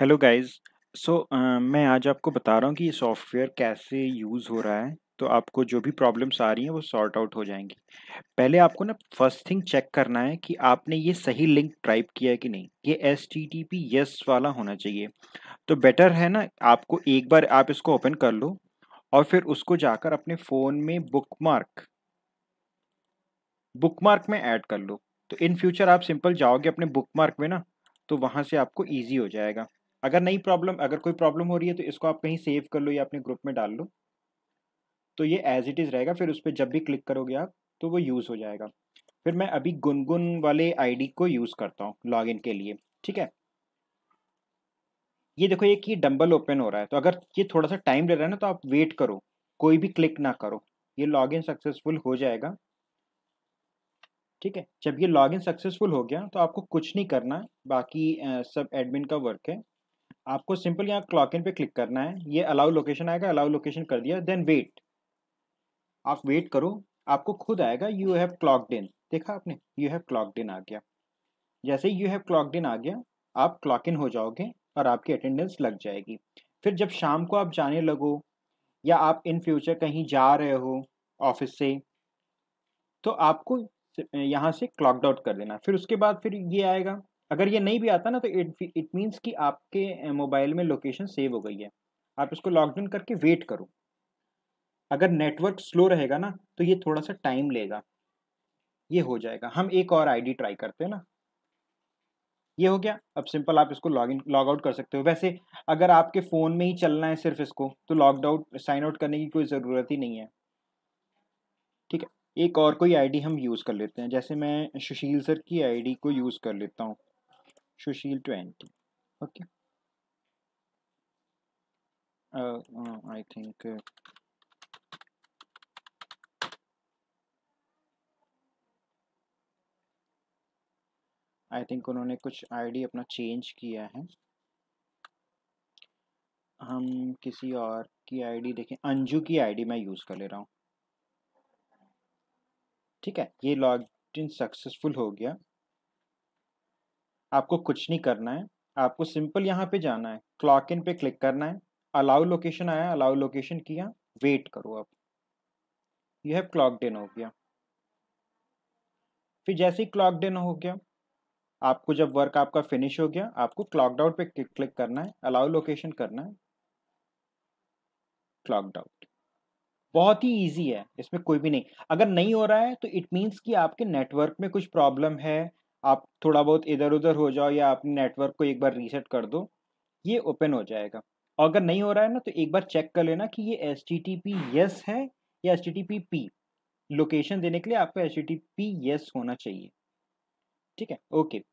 hello guys so मैं आज आपको बता रहा हूँ कि ये सॉफ्टवेयर कैसे यूज़ हो रहा है तो आपको जो भी प्रॉब्लम्स आ रही हैं वो सॉर्ट आउट हो जाएंगी पहले आपको ना फर्स्ट थिंग चेक करना है कि आपने ये सही लिंक टाइप किया है कि नहीं ये S T T P S वाला होना चाहिए तो बेटर है ना आपको एक बार आप इसको ओपन कर लो और फिर उसको जाकर अपने फ़ोन में बुक मार्क बुक मार्क में ऐड कर लो तो इन फ्यूचर आप सिंपल जाओगे अपने बुक मार्क में ना तो वहाँ से आपको ईजी हो जाएगा अगर नई प्रॉब्लम अगर कोई प्रॉब्लम हो रही है तो इसको आप कहीं सेव कर लो या अपने ग्रुप में डाल लो तो ये एज इट इज़ रहेगा फिर उस पर जब भी क्लिक करोगे आप तो वो यूज़ हो जाएगा फिर मैं अभी गुनगुन वाले आईडी को यूज़ करता हूँ लॉगिन के लिए ठीक है ये देखो ये कि डम्बल ओपन हो रहा है तो अगर ये थोड़ा सा टाइम ले रहा है ना तो आप वेट करो कोई भी क्लिक ना करो ये लॉगिन सक्सेसफुल हो जाएगा ठीक है जब ये लॉगिन सक्सेसफुल हो गया तो आपको कुछ नहीं करना बाकी सब एडमिन का वर्क है आपको सिंपल यहाँ क्लॉक इन पे क्लिक करना है ये अलाउ लोकेशन आएगा अलाउ लोकेशन कर दिया देन वेट आप वेट करो आपको खुद आएगा यू हैव क्लॉक इन देखा आपने यू हैव क्लॉकड इन आ गया जैसे यू हैव क्लॉक इन आ गया आप क्लॉक इन हो जाओगे और आपकी अटेंडेंस लग जाएगी फिर जब शाम को आप जाने लगो या आप इन फ्यूचर कहीं जा रहे हो ऑफिस से तो आपको यहाँ से क्लॉक आउट कर देना फिर उसके बाद फिर ये आएगा अगर ये नहीं भी आता ना तो इट इट मीन्स कि आपके मोबाइल में लोकेशन सेव हो गई है आप इसको लॉग इन करके वेट करो अगर नेटवर्क स्लो रहेगा ना तो ये थोड़ा सा टाइम लेगा ये हो जाएगा हम एक और आईडी ट्राई करते हैं ना ये हो गया अब सिंपल आप इसको लॉग इन लॉग आउट कर सकते हो वैसे अगर आपके फ़ोन में ही चलना है सिर्फ इसको तो लॉग आउट साइन आउट करने की कोई ज़रूरत ही नहीं है ठीक है एक और कोई आईडी हम यूज़ कर लेते हैं जैसे मैं सुशील सर की आईडी को यूज़ कर लेता हूँ Sushil twenty okay I think I think उन्होंने कुछ आईडी अपना चेंज किया है हम किसी और की आईडी देखें अंजू की आईडी मैं यूज़ कर ले रहा हूँ ठीक है ये लॉग इन सक्सेसफुल हो गया आपको कुछ नहीं करना है आपको सिंपल यहाँ पे जाना है क्लॉक इन पे क्लिक करना है अलाउ लोकेशन आया अलाउ लोकेशन किया वेट करो आप यू हैव क्लॉक डेन हो गया फिर जैसे ही क्लॉक डेन हो गया आपको जब वर्क आपका फिनिश हो गया आपको क्लॉकडाउट पे क्लिक करना है अलाउ लोकेशन करना है क्लॉकडाउट बहुत ही इजी है इसमें कोई भी नहीं अगर नहीं हो रहा है तो इट मीन्स कि आपके नेटवर्क में कुछ प्रॉब्लम है आप थोड़ा बहुत इधर उधर हो जाओ या अपने नेटवर्क को एक बार रीसेट कर दो ये ओपन हो जाएगा और अगर नहीं हो रहा है ना तो एक बार चेक कर लेना कि ये S T T P S है या S T T P P location देने के लिए आपको S T T P S होना चाहिए ठीक है ओके